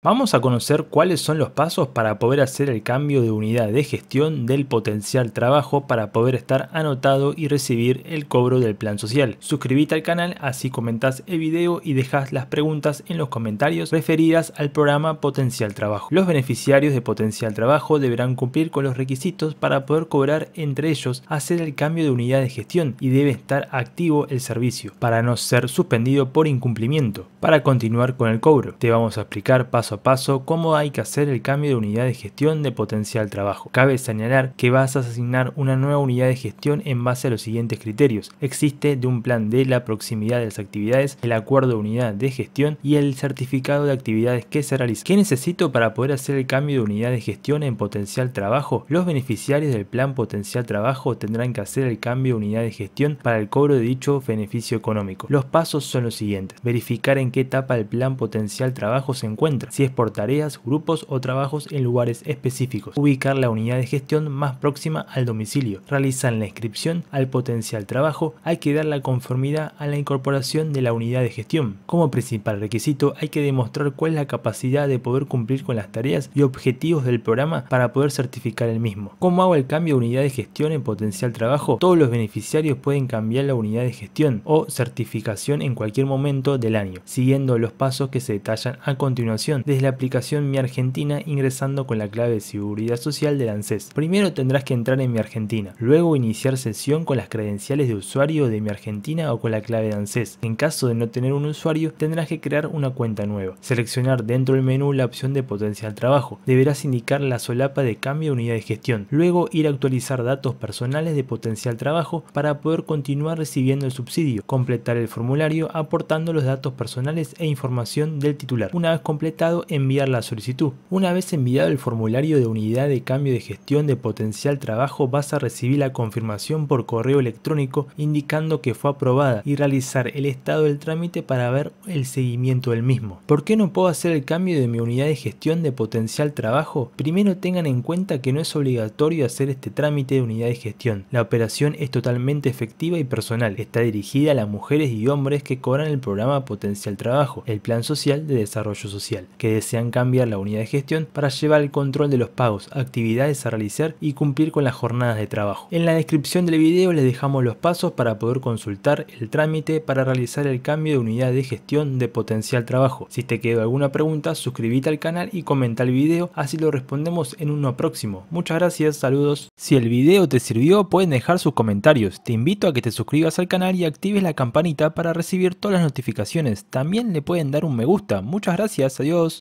Vamos a conocer cuáles son los pasos para poder hacer el cambio de unidad de gestión del potencial trabajo para poder estar anotado y recibir el cobro del plan social. Suscríbete al canal, así comentas el video y dejas las preguntas en los comentarios referidas al programa Potencial Trabajo. Los beneficiarios de Potencial Trabajo deberán cumplir con los requisitos para poder cobrar entre ellos hacer el cambio de unidad de gestión y debe estar activo el servicio para no ser suspendido por incumplimiento. Para continuar con el cobro, te vamos a explicar paso paso a paso cómo hay que hacer el cambio de unidad de gestión de potencial trabajo. Cabe señalar que vas a asignar una nueva unidad de gestión en base a los siguientes criterios. Existe de un plan de la proximidad de las actividades, el acuerdo de unidad de gestión y el certificado de actividades que se realiza. ¿Qué necesito para poder hacer el cambio de unidad de gestión en potencial trabajo? Los beneficiarios del plan potencial trabajo tendrán que hacer el cambio de unidad de gestión para el cobro de dicho beneficio económico. Los pasos son los siguientes. Verificar en qué etapa el plan potencial trabajo se encuentra si es por tareas, grupos o trabajos en lugares específicos. Ubicar la unidad de gestión más próxima al domicilio. Realizar la inscripción al potencial trabajo. Hay que dar la conformidad a la incorporación de la unidad de gestión. Como principal requisito hay que demostrar cuál es la capacidad de poder cumplir con las tareas y objetivos del programa para poder certificar el mismo. ¿Cómo hago el cambio de unidad de gestión en potencial trabajo? Todos los beneficiarios pueden cambiar la unidad de gestión o certificación en cualquier momento del año, siguiendo los pasos que se detallan a continuación desde la aplicación Mi Argentina ingresando con la clave de seguridad social de ANSES. Primero tendrás que entrar en Mi Argentina, luego iniciar sesión con las credenciales de usuario de Mi Argentina o con la clave de ANSES. En caso de no tener un usuario, tendrás que crear una cuenta nueva. Seleccionar dentro del menú la opción de potencial trabajo. Deberás indicar la solapa de cambio de unidad de gestión. Luego ir a actualizar datos personales de potencial trabajo para poder continuar recibiendo el subsidio. Completar el formulario aportando los datos personales e información del titular. Una vez completado, enviar la solicitud. Una vez enviado el formulario de unidad de cambio de gestión de potencial trabajo vas a recibir la confirmación por correo electrónico indicando que fue aprobada y realizar el estado del trámite para ver el seguimiento del mismo. ¿Por qué no puedo hacer el cambio de mi unidad de gestión de potencial trabajo? Primero tengan en cuenta que no es obligatorio hacer este trámite de unidad de gestión. La operación es totalmente efectiva y personal. Está dirigida a las mujeres y hombres que cobran el programa Potencial Trabajo, el Plan Social de Desarrollo Social, desean cambiar la unidad de gestión para llevar el control de los pagos, actividades a realizar y cumplir con las jornadas de trabajo. En la descripción del video les dejamos los pasos para poder consultar el trámite para realizar el cambio de unidad de gestión de potencial trabajo. Si te quedó alguna pregunta, suscríbete al canal y comenta el video, así lo respondemos en uno próximo. Muchas gracias, saludos. Si el video te sirvió, pueden dejar sus comentarios. Te invito a que te suscribas al canal y actives la campanita para recibir todas las notificaciones. También le pueden dar un me gusta. Muchas gracias, adiós.